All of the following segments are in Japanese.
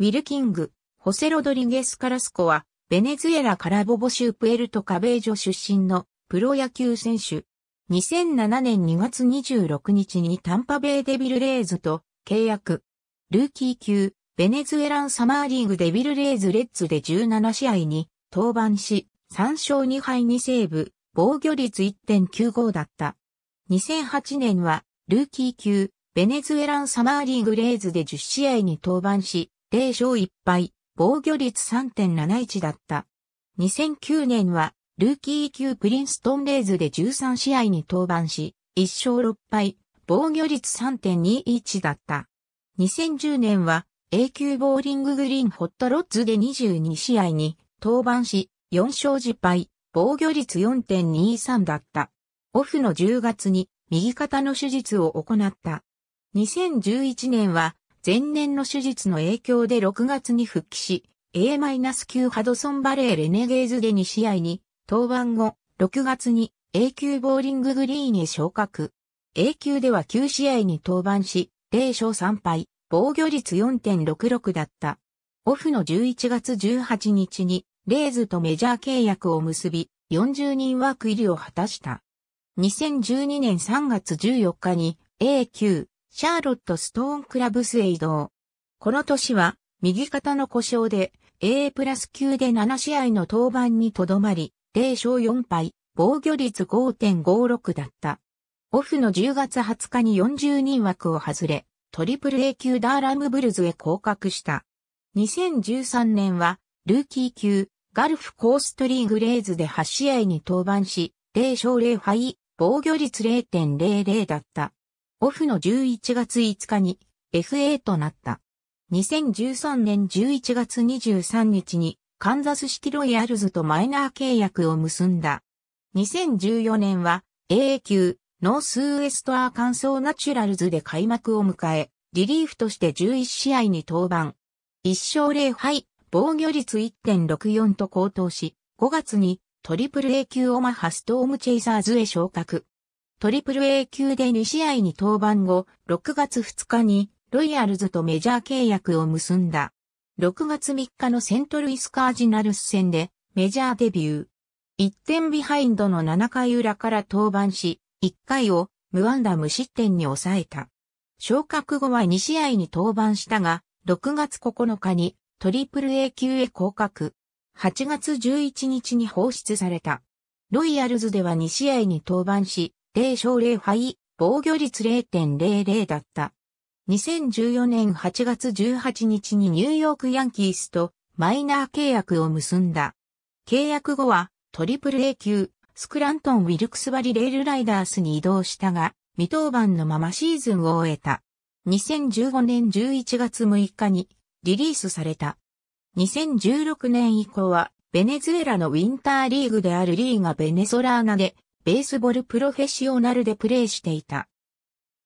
ウィルキング、ホセ・ロドリゲス・カラスコは、ベネズエラ・カラボボ州プエルト・カベージョ出身のプロ野球選手。2007年2月26日にタンパベイデビルレイズと契約。ルーキー級、ベネズエランサマーリーグデビルレイズレッズで17試合に登板し、3勝2敗2セーブ、防御率1.95だった。2008年は、ルーキー級、ベネズエランサマーリーグレイズで10試合に登板し、0勝1敗、防御率3.71だった。2009年は、ルーキー級プリンストンレイズで13試合に登板し、1勝6敗、防御率3.21だった。2010年は、A 級ボーリンググリーンホットロッズで22試合に登板し、4勝10敗、防御率4.23だった。オフの10月に右肩の手術を行った。2011年は前年の手術の影響で6月に復帰し、A-9 ハドソンバレーレネゲーズで2試合に、登板後、6月に A 級ボーリンググリーンへ昇格。A 級では9試合に登板し、0勝3敗、防御率4.66だった。オフの11月18日に、レーズとメジャー契約を結び、40人枠入りを果たした。2012年3月14日に A 級シャーロットストーンクラブスへ移動。この年は、右肩の故障で、a プラス級で7試合の登板にとどまり、0勝4敗、防御率5.56だった。オフの10月20日に40人枠を外れ、トリプル A 級ダーラムブルズへ降格した。2013年は、ルーキー級、ガルフコーストリーグレイズで8試合に登板し、0勝0敗、防御率0.00だった。オフの11月5日に FA となった。2013年11月23日にカンザスシロイヤルズとマイナー契約を結んだ。2014年は AA 級ノースウエストアーカンソーナチュラルズで開幕を迎え、リリーフとして11試合に登板。1勝0敗、防御率1.64と高騰し、5月にトリプル A 級オマハストームチェイサーズへ昇格。トリプル A 級で2試合に登板後、6月2日にロイヤルズとメジャー契約を結んだ。6月3日のセントルイスカージナルス戦でメジャーデビュー。1点ビハインドの7回裏から登板し、1回を無安打無失点に抑えた。昇格後は2試合に登板したが、6月9日にトリプル A 級へ降格。8月11日に放出された。ロイヤルズでは2試合に登板し、0勝0敗、防御率0.00だった。2014年8月18日にニューヨークヤンキースとマイナー契約を結んだ。契約後はトリプル A 級、スクラントン・ウィルクスバリ・レールライダースに移動したが、未登板のままシーズンを終えた。2015年11月6日にリリースされた。2016年以降はベネズエラのウィンターリーグであるリーガ・ベネソラーナでベースボールプロフェッショナルでプレーしていた。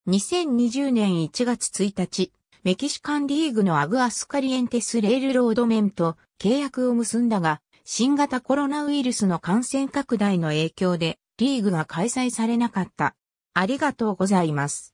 2020年1月1日、メキシカンリーグのアグアスカリエンテスレールロード面と契約を結んだが、新型コロナウイルスの感染拡大の影響でリーグが開催されなかった。ありがとうございます。